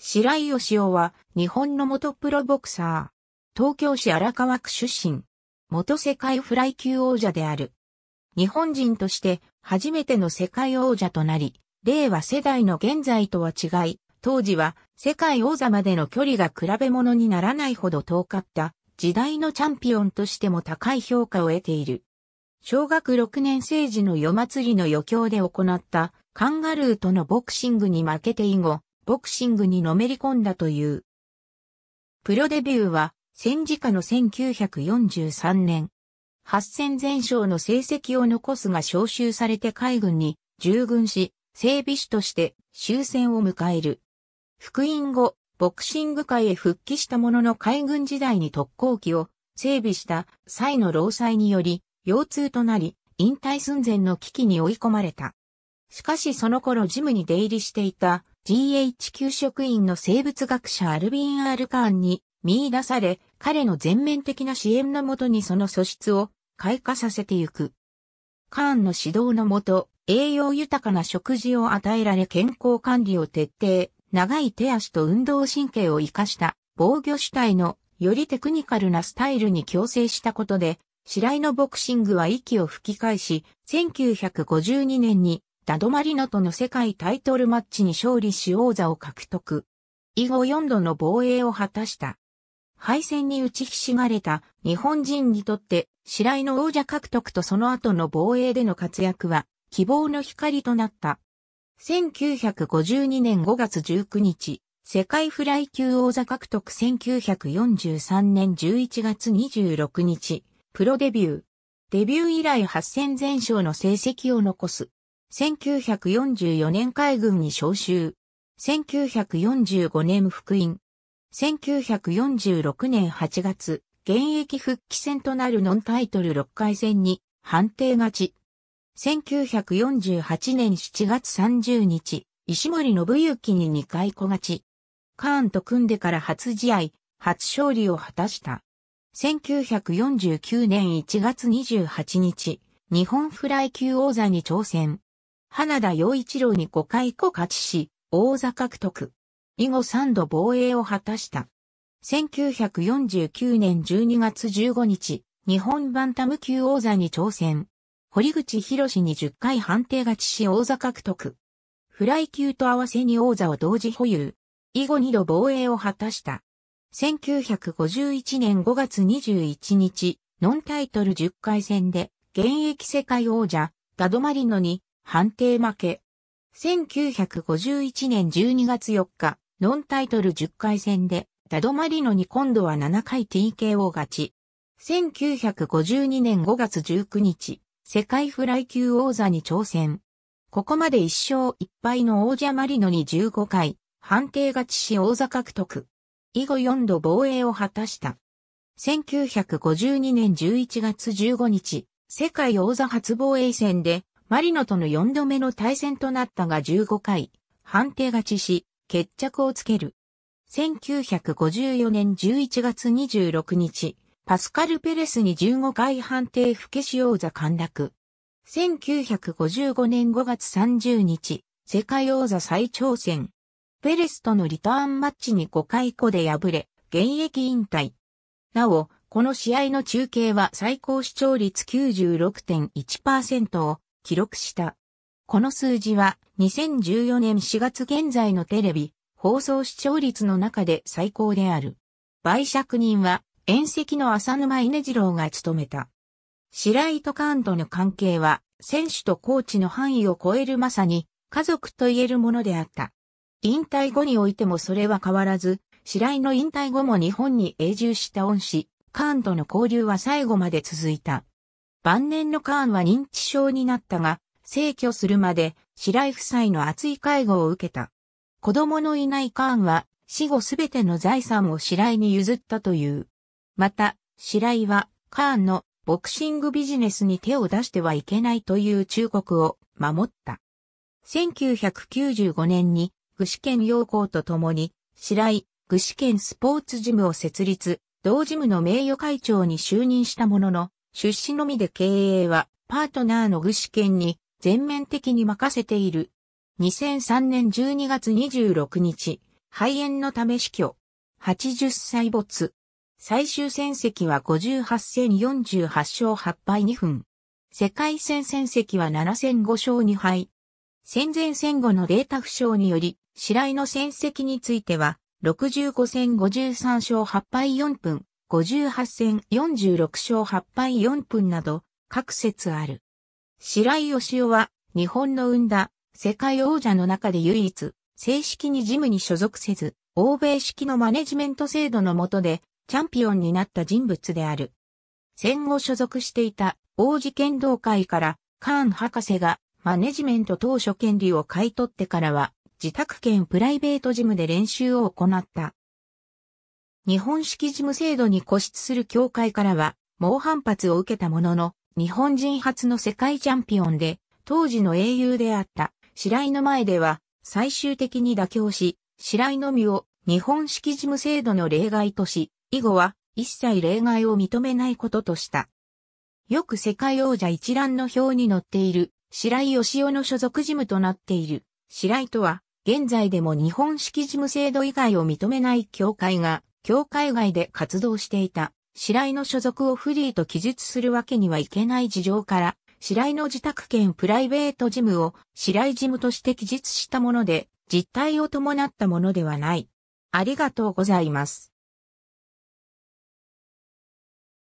白井義雄は日本の元プロボクサー。東京市荒川区出身。元世界フライ級王者である。日本人として初めての世界王者となり、令和世代の現在とは違い、当時は世界王座までの距離が比べ物にならないほど遠かった時代のチャンピオンとしても高い評価を得ている。小学6年生時の夜祭りの余興で行ったカンガルーとのボクシングに負けて以後、ボクシングにのめり込んだという。プロデビューは戦時下の1943年。8戦全勝の成績を残すが召集されて海軍に従軍し、整備士として終戦を迎える。復員後、ボクシング界へ復帰したものの海軍時代に特攻機を整備した際の労災により、腰痛となり、引退寸前の危機に追い込まれた。しかしその頃ジムに出入りしていた GHQ 職員の生物学者アルビン・アール・カーンに見出され、彼の全面的な支援のもとにその素質を開花させてゆく。カーンの指導のもと、栄養豊かな食事を与えられ健康管理を徹底、長い手足と運動神経を活かした防御主体のよりテクニカルなスタイルに強制したことで、白井のボクシングは息を吹き返し、1952年にダドマリノとの世界タイトルマッチに勝利し王座を獲得。以後4度の防衛を果たした。敗戦に打ちひしがれた日本人にとって白井の王者獲得とその後の防衛での活躍は希望の光となった。1952年5月19日、世界フライ級王座獲得1943年11月26日、プロデビュー。デビュー以来8戦全勝の成績を残す。1944年海軍に召集。1945年復員。1946年8月、現役復帰戦となるノンタイトル6回戦に判定勝ち。1948年7月30日、石森信之に2回小勝ち。カーンと組んでから初試合、初勝利を果たした。1949年1月28日、日本フライ級王座に挑戦。花田洋一郎に5回5勝ちし、王座獲得。以後3度防衛を果たした。1949年12月15日、日本バンタム級王座に挑戦。堀口博士に10回判定勝ちし王座獲得。フライ級と合わせに王座を同時保有。以後2度防衛を果たした。1951年5月21日、ノンタイトル10回戦で、現役世界王者、ダドマリノに判定負け。1951年12月4日、ノンタイトル10回戦で、ダドマリノに今度は7回 TKO 勝ち。1952年5月19日、世界フライ級王座に挑戦。ここまで1勝1敗の王者マリノに15回、判定勝ちし王座獲得。以後4度防衛を果たした。1952年11月15日、世界王座初防衛戦でマリノとの4度目の対戦となったが15回、判定勝ちし、決着をつける。1954年11月26日、パスカル・ペレスに15回判定不消し王座陥落。1955年5月30日、世界王座再挑戦。ペレスとのリターンマッチに5回個で敗れ、現役引退。なお、この試合の中継は最高視聴率96.1%を記録した。この数字は2014年4月現在のテレビ、放送視聴率の中で最高である。売借人は、遠赤の浅沼稲次郎が務めた。白井とカンとの関係は、選手とコーチの範囲を超えるまさに、家族と言えるものであった。引退後においてもそれは変わらず、白井の引退後も日本に永住した恩師、カンとの交流は最後まで続いた。晩年のカーンは認知症になったが、逝去するまで白井夫妻の熱い介護を受けた。子供のいないカーンは死後すべての財産を白井に譲ったという。また、白井はカーンのボクシングビジネスに手を出してはいけないという忠告を守った。1995年に具志堅陽光と共に白井具志堅スポーツジムを設立、同ジムの名誉会長に就任したものの、出資のみで経営はパートナーの具志堅に全面的に任せている。2003年12月26日、肺炎のため死去。80歳没。最終戦績は58戦48勝8敗2分。世界戦戦績は7戦5勝2敗。戦前戦後のデータ不詳により、白井の戦績については、65戦53勝8敗4分、58戦46勝8敗4分など、各説ある。白井義雄は、日本の生んだ、世界王者の中で唯一、正式にジムに所属せず、欧米式のマネジメント制度の下で、チャンピオンになった人物である。戦後所属していた、王子剣道会から、カーン博士が、マネジメント当初権利を買い取ってからは、自宅兼プライベートジムで練習を行った。日本式事務制度に固執する協会からは、猛反発を受けたものの、日本人初の世界チャンピオンで、当時の英雄であった白井の前では、最終的に妥協し、白井のみを日本式事務制度の例外とし、以後は一切例外を認めないこととした。よく世界王者一覧の表に載っている白井義雄の所属事務となっている白井とは現在でも日本式事務制度以外を認めない協会が協会外で活動していた、白井の所属をフリーと記述するわけにはいけない事情から、白井の自宅兼プライベートジムを白井ジムとして記述したもので、実態を伴ったものではない。ありがとうございます。